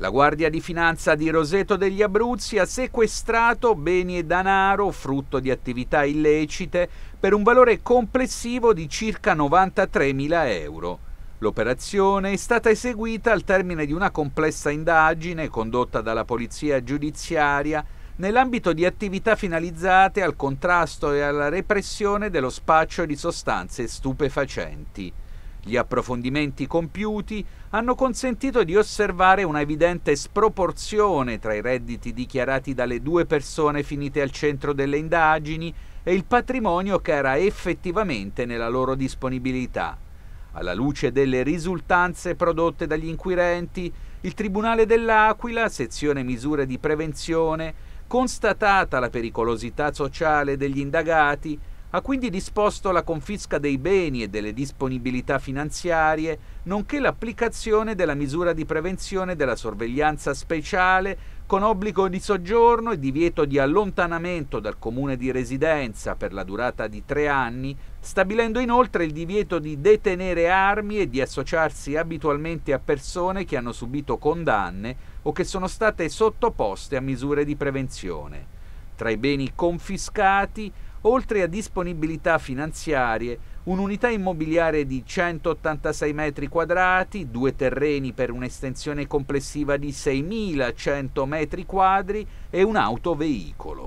La Guardia di Finanza di Roseto degli Abruzzi ha sequestrato beni e danaro, frutto di attività illecite per un valore complessivo di circa 93.000 euro. L'operazione è stata eseguita al termine di una complessa indagine condotta dalla Polizia Giudiziaria nell'ambito di attività finalizzate al contrasto e alla repressione dello spaccio di sostanze stupefacenti. Gli approfondimenti compiuti hanno consentito di osservare una evidente sproporzione tra i redditi dichiarati dalle due persone finite al centro delle indagini e il patrimonio che era effettivamente nella loro disponibilità. Alla luce delle risultanze prodotte dagli inquirenti, il Tribunale dell'Aquila, sezione misure di prevenzione, constatata la pericolosità sociale degli indagati, ha quindi disposto la confisca dei beni e delle disponibilità finanziarie, nonché l'applicazione della misura di prevenzione della sorveglianza speciale con obbligo di soggiorno e divieto di allontanamento dal comune di residenza per la durata di tre anni, stabilendo inoltre il divieto di detenere armi e di associarsi abitualmente a persone che hanno subito condanne o che sono state sottoposte a misure di prevenzione. Tra i beni confiscati oltre a disponibilità finanziarie, un'unità immobiliare di 186 metri quadrati, due terreni per un'estensione complessiva di 6.100 metri quadri e un autoveicolo.